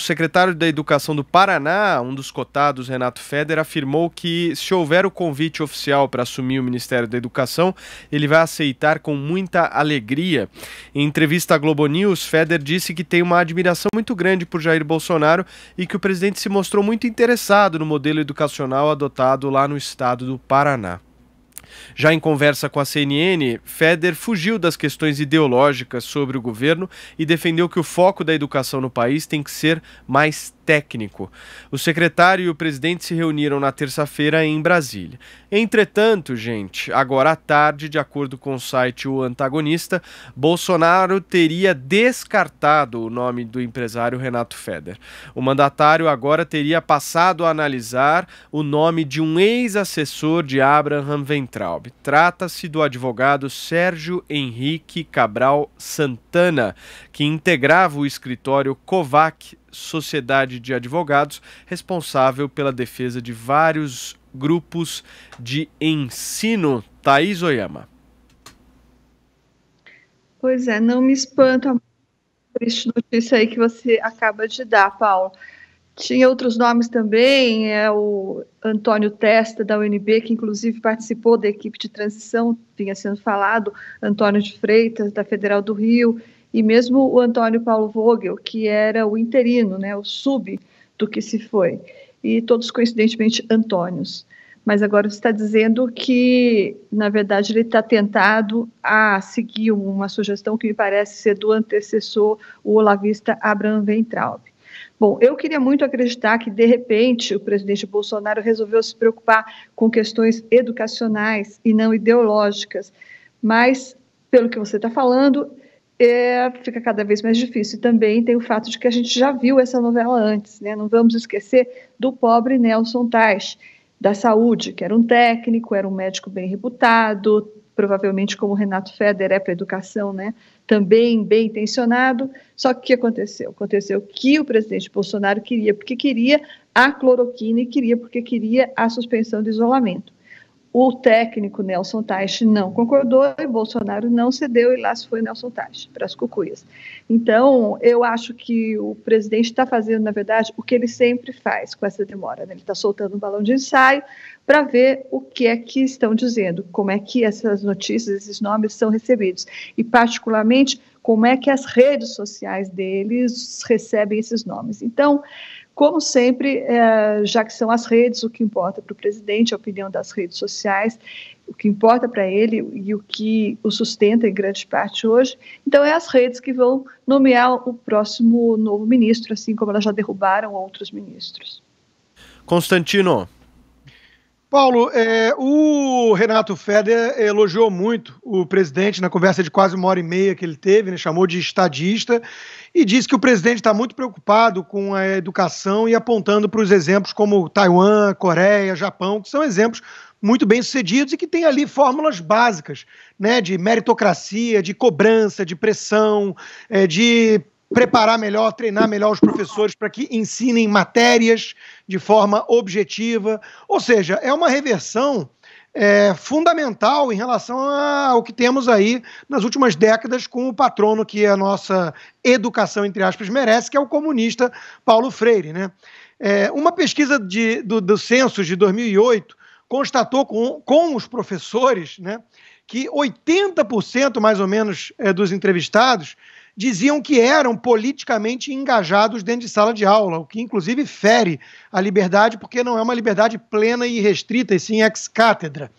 O secretário da Educação do Paraná, um dos cotados, Renato Feder, afirmou que se houver o convite oficial para assumir o Ministério da Educação, ele vai aceitar com muita alegria. Em entrevista à Globo News, Feder disse que tem uma admiração muito grande por Jair Bolsonaro e que o presidente se mostrou muito interessado no modelo educacional adotado lá no estado do Paraná. Já em conversa com a CNN, Feder fugiu das questões ideológicas sobre o governo e defendeu que o foco da educação no país tem que ser mais técnico. O secretário e o presidente se reuniram na terça-feira em Brasília. Entretanto, gente, agora à tarde, de acordo com o site O Antagonista, Bolsonaro teria descartado o nome do empresário Renato Feder. O mandatário agora teria passado a analisar o nome de um ex-assessor de Abraham Ventraub. Trata-se do advogado Sérgio Henrique Cabral Santana, que integrava o escritório Kovac sociedade de advogados responsável pela defesa de vários grupos de ensino. Thaís Oyama. Pois é, não me espanta a triste notícia aí que você acaba de dar, Paulo. Tinha outros nomes também, é o Antônio Testa, da UNB, que inclusive participou da equipe de transição, vinha sendo falado, Antônio de Freitas, da Federal do Rio, e mesmo o Antônio Paulo Vogel, que era o interino, né, o sub do que se foi, e todos coincidentemente Antônios. Mas agora está dizendo que, na verdade, ele está tentado a seguir uma sugestão que me parece ser do antecessor, o olavista Abraham Weintraub. Bom, eu queria muito acreditar que, de repente, o presidente Bolsonaro resolveu se preocupar com questões educacionais e não ideológicas, mas, pelo que você está falando, é, fica cada vez mais difícil. E também tem o fato de que a gente já viu essa novela antes, né? Não vamos esquecer do pobre Nelson Taj, da saúde, que era um técnico, era um médico bem reputado, provavelmente como Renato Feder é para educação, né? Também bem intencionado. Só que o que aconteceu? Aconteceu que o presidente Bolsonaro queria porque queria a cloroquina e queria porque queria a suspensão do isolamento. O técnico Nelson Teich não concordou e Bolsonaro não cedeu e lá se foi Nelson Teich para as cucuias. Então, eu acho que o presidente está fazendo, na verdade, o que ele sempre faz com essa demora. Né? Ele está soltando um balão de ensaio para ver o que é que estão dizendo, como é que essas notícias, esses nomes são recebidos e, particularmente, como é que as redes sociais deles recebem esses nomes. Então, como sempre, é, já que são as redes, o que importa para o presidente, a opinião das redes sociais, o que importa para ele e o que o sustenta em grande parte hoje. Então, é as redes que vão nomear o próximo novo ministro, assim como elas já derrubaram outros ministros. Constantino, Paulo, é, o Renato Feder elogiou muito o presidente na conversa de quase uma hora e meia que ele teve, né, chamou de estadista, e disse que o presidente está muito preocupado com a educação e apontando para os exemplos como Taiwan, Coreia, Japão, que são exemplos muito bem sucedidos e que tem ali fórmulas básicas, né, de meritocracia, de cobrança, de pressão, é, de preparar melhor, treinar melhor os professores para que ensinem matérias de forma objetiva. Ou seja, é uma reversão é, fundamental em relação ao que temos aí nas últimas décadas com o patrono que a nossa educação, entre aspas, merece, que é o comunista Paulo Freire. Né? É, uma pesquisa de, do, do de 2008 constatou com, com os professores né, que 80% mais ou menos é, dos entrevistados diziam que eram politicamente engajados dentro de sala de aula, o que inclusive fere a liberdade, porque não é uma liberdade plena e restrita, e sim ex cátedra.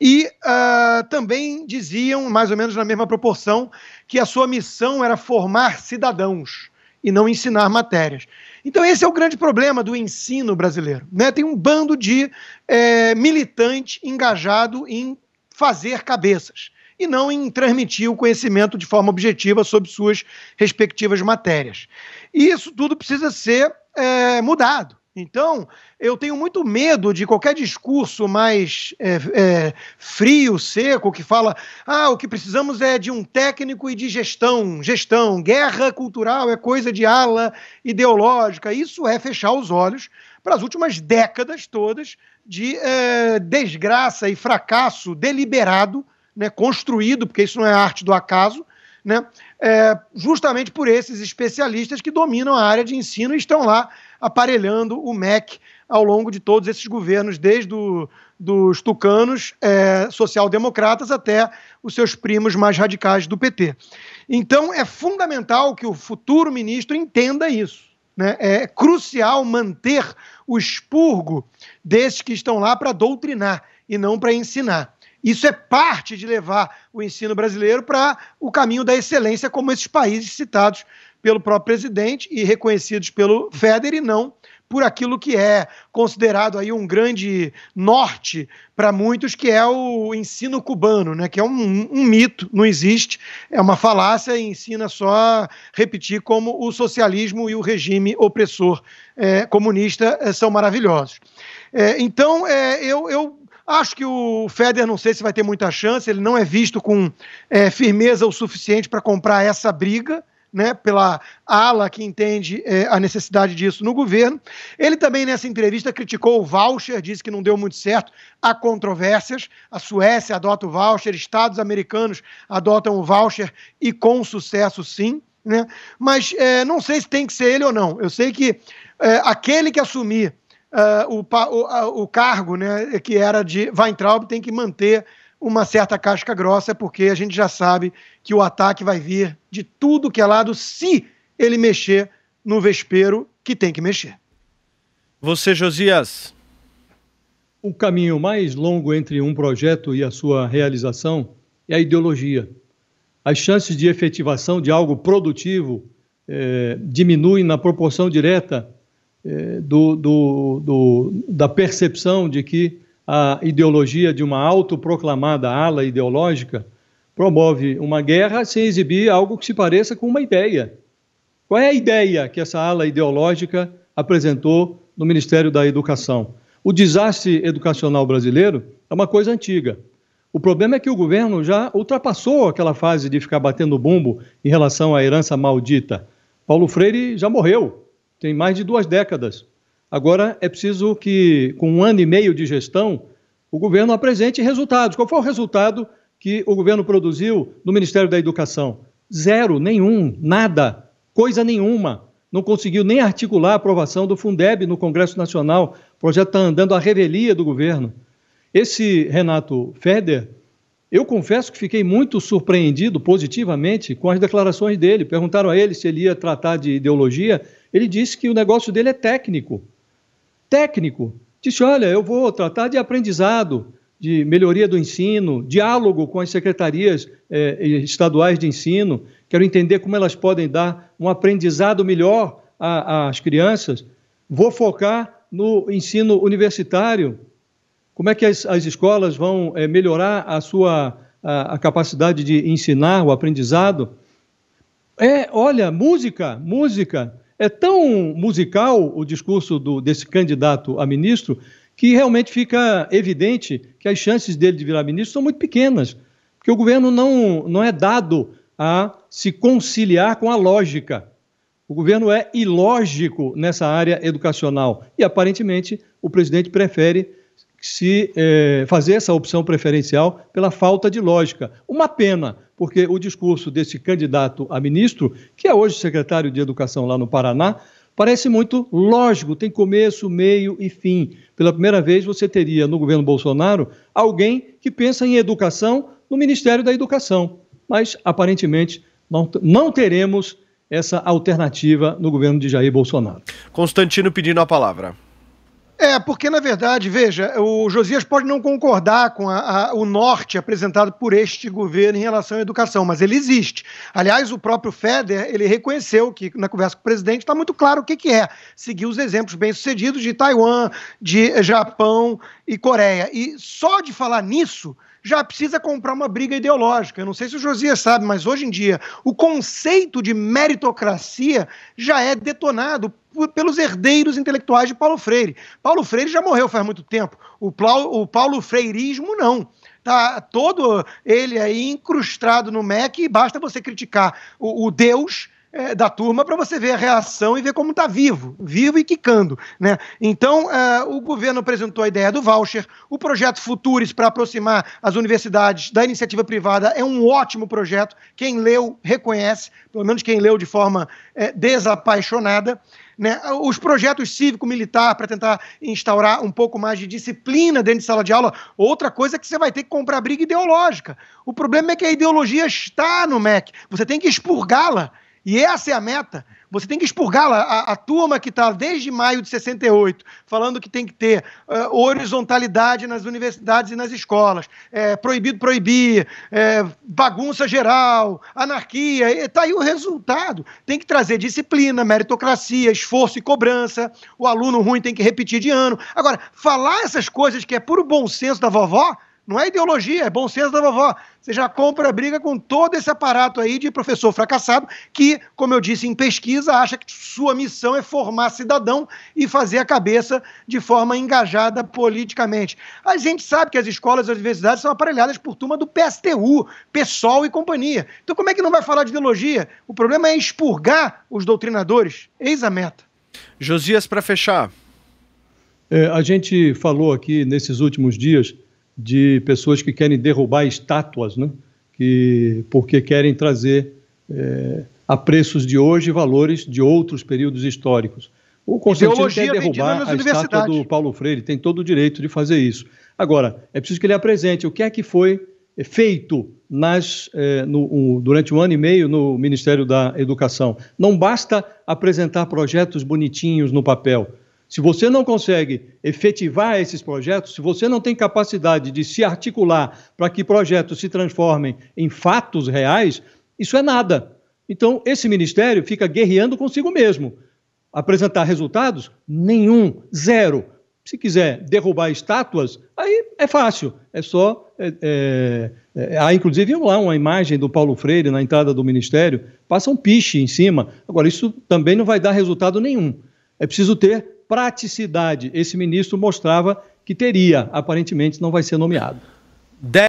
E uh, também diziam, mais ou menos na mesma proporção, que a sua missão era formar cidadãos e não ensinar matérias. Então, esse é o grande problema do ensino brasileiro. Né? Tem um bando de é, militante engajado em fazer cabeças e não em transmitir o conhecimento de forma objetiva sobre suas respectivas matérias. E isso tudo precisa ser é, mudado. Então, eu tenho muito medo de qualquer discurso mais é, é, frio, seco, que fala: ah, o que precisamos é de um técnico e de gestão. Gestão, guerra cultural é coisa de ala ideológica. Isso é fechar os olhos para as últimas décadas todas de é, desgraça e fracasso deliberado né, construído, porque isso não é arte do acaso, né, é, justamente por esses especialistas que dominam a área de ensino e estão lá aparelhando o MEC ao longo de todos esses governos, desde o, dos tucanos é, social-democratas até os seus primos mais radicais do PT. Então, é fundamental que o futuro ministro entenda isso. Né? É crucial manter o expurgo desses que estão lá para doutrinar e não para ensinar. Isso é parte de levar o ensino brasileiro para o caminho da excelência, como esses países citados pelo próprio presidente e reconhecidos pelo FEDER, e não por aquilo que é considerado aí um grande norte para muitos, que é o ensino cubano, né? que é um, um, mito, não existe, é uma falácia e ensina só a repetir como o socialismo e o regime opressor é, comunista é, são maravilhosos. É, então, eu, eu Acho que o Federer não sei se vai ter muita chance, ele não é visto com é, firmeza o suficiente para comprar essa briga. Né, pela ala que entende é, a necessidade disso no governo. Ele também, nessa entrevista, criticou o voucher, disse que não deu muito certo. Há controvérsias. A Suécia adota o voucher, estados americanos adotam o voucher e com sucesso, sim. Né? Mas é, não sei se tem que ser ele ou não. Eu sei que é, aquele que assumir uh, o, o, o, cargo, né, que era de Weintraub, tem que manter uma certa casca grossa, porque a gente já sabe que o ataque vai vir de tudo que é lado se ele mexer no vespeiro que tem que mexer. Você, Josias. O caminho mais longo entre um projeto e a sua realização é a ideologia. As chances de efetivação de algo produtivo é, diminuem na proporção direta é, do, do, do, da percepção de que a ideologia de uma autoproclamada ala ideológica promove uma guerra sem exibir algo que se pareça com uma ideia. Qual é a ideia que essa ala ideológica apresentou no Ministério da Educação? O desastre educacional brasileiro é uma coisa antiga. O problema é que o governo já ultrapassou aquela fase de ficar batendo bumbo em relação à herança maldita. Paulo Freire já morreu, tem mais de duas décadas. Agora é preciso que, com um ano e meio de gestão, o governo apresente resultados. Qual foi o resultado que o governo produziu no Ministério da Educação? Zero, nenhum, nada, coisa nenhuma. Não conseguiu nem articular a aprovação do Fundeb no Congresso Nacional. O projeto está andando à revelia do governo. Esse Renato Feder, eu confesso que fiquei muito surpreendido positivamente com as declarações dele. Perguntaram a ele se ele ia tratar de ideologia. Ele disse que o negócio dele é técnico. Técnico. Disse: olha, eu vou tratar de aprendizado, de melhoria do ensino, diálogo com as secretarias eh, estaduais de ensino. Quero entender como elas podem dar um aprendizado melhor às crianças. Vou focar no ensino universitário. Como é que as, as escolas vão eh, melhorar a sua a, a capacidade de ensinar o aprendizado? É, olha, música, música. É tão musical o discurso do, desse candidato a ministro que realmente fica evidente que as chances dele de virar ministro são muito pequenas, porque o governo não, não é dado a se conciliar com a lógica. O governo é ilógico nessa área educacional e, aparentemente, o presidente prefere se é, fazer essa opção preferencial pela falta de lógica. Uma pena, porque o discurso desse candidato a ministro, que é hoje secretário de Educação lá no Paraná, parece muito lógico, tem começo, meio e fim. Pela primeira vez você teria no governo Bolsonaro alguém que pensa em educação no Ministério da Educação, mas aparentemente não, não teremos essa alternativa no governo de Jair Bolsonaro. Constantino pedindo a palavra. É, porque na verdade, veja, o Josias pode não concordar com a, a, o norte apresentado por este governo em relação à educação, mas ele existe. Aliás, o próprio Feder, ele reconheceu que na conversa com o presidente está muito claro o que, que é. Seguir os exemplos bem-sucedidos de Taiwan, de Japão e Coreia. E só de falar nisso, já precisa comprar uma briga ideológica. Eu não sei se o Josias sabe, mas hoje em dia o conceito de meritocracia já é detonado pelos herdeiros intelectuais de Paulo Freire. Paulo Freire já morreu faz muito tempo. O, Plau, o Paulo Freirismo não. Tá todo ele aí incrustado no MEC e basta você criticar o, o Deus é, da turma para você ver a reação e ver como está vivo, vivo e quicando. Né? Então, é, o governo apresentou a ideia do voucher, o projeto Futures para aproximar as universidades da iniciativa privada é um ótimo projeto, quem leu reconhece, pelo menos quem leu de forma é, desapaixonada. Né, os projetos cívico-militar para tentar instaurar um pouco mais de disciplina dentro de sala de aula, outra coisa é que você vai ter que comprar briga ideológica. O problema é que a ideologia está no MEC, você tem que expurgá-la. E essa é a meta. Você tem que expurgar a, a turma que está desde maio de 68 falando que tem que ter uh, horizontalidade nas universidades e nas escolas, é, proibido proibir, é, bagunça geral, anarquia. Está aí o resultado. Tem que trazer disciplina, meritocracia, esforço e cobrança. O aluno ruim tem que repetir de ano. Agora, falar essas coisas que é puro bom senso da vovó não é ideologia, é bom senso da vovó. Você já compra briga com todo esse aparato aí de professor fracassado que, como eu disse em pesquisa, acha que sua missão é formar cidadão e fazer a cabeça de forma engajada politicamente. A gente sabe que as escolas e as universidades são aparelhadas por turma do PSTU, PSOL e companhia. Então, como é que não vai falar de ideologia? O problema é expurgar os doutrinadores. Eis a meta. Josias, para fechar. É, a gente falou aqui nesses últimos dias de pessoas que querem derrubar estátuas, né? que, porque querem trazer é, a preços de hoje valores de outros períodos históricos. O Constantino quer derrubar a estátua do Paulo Freire, tem todo o direito de fazer isso. Agora, é preciso que ele apresente o que é que foi é, feito nas, é, no, um, durante um ano e meio no Ministério da Educação. Não basta apresentar projetos bonitinhos no papel. Se você não consegue efetivar esses projetos, se você não tem capacidade de se articular para que projetos se transformem em fatos reais, isso é nada. Então, esse ministério fica guerreando consigo mesmo. Apresentar resultados? Nenhum, zero. Se quiser derrubar estátuas, aí é fácil. É só. É, é, é há inclusive lá uma imagem do Paulo Freire na entrada do ministério, passa um piche em cima. Agora, isso também não vai dar resultado nenhum. É preciso ter praticidade esse ministro mostrava que teria. Aparentemente, não vai ser nomeado.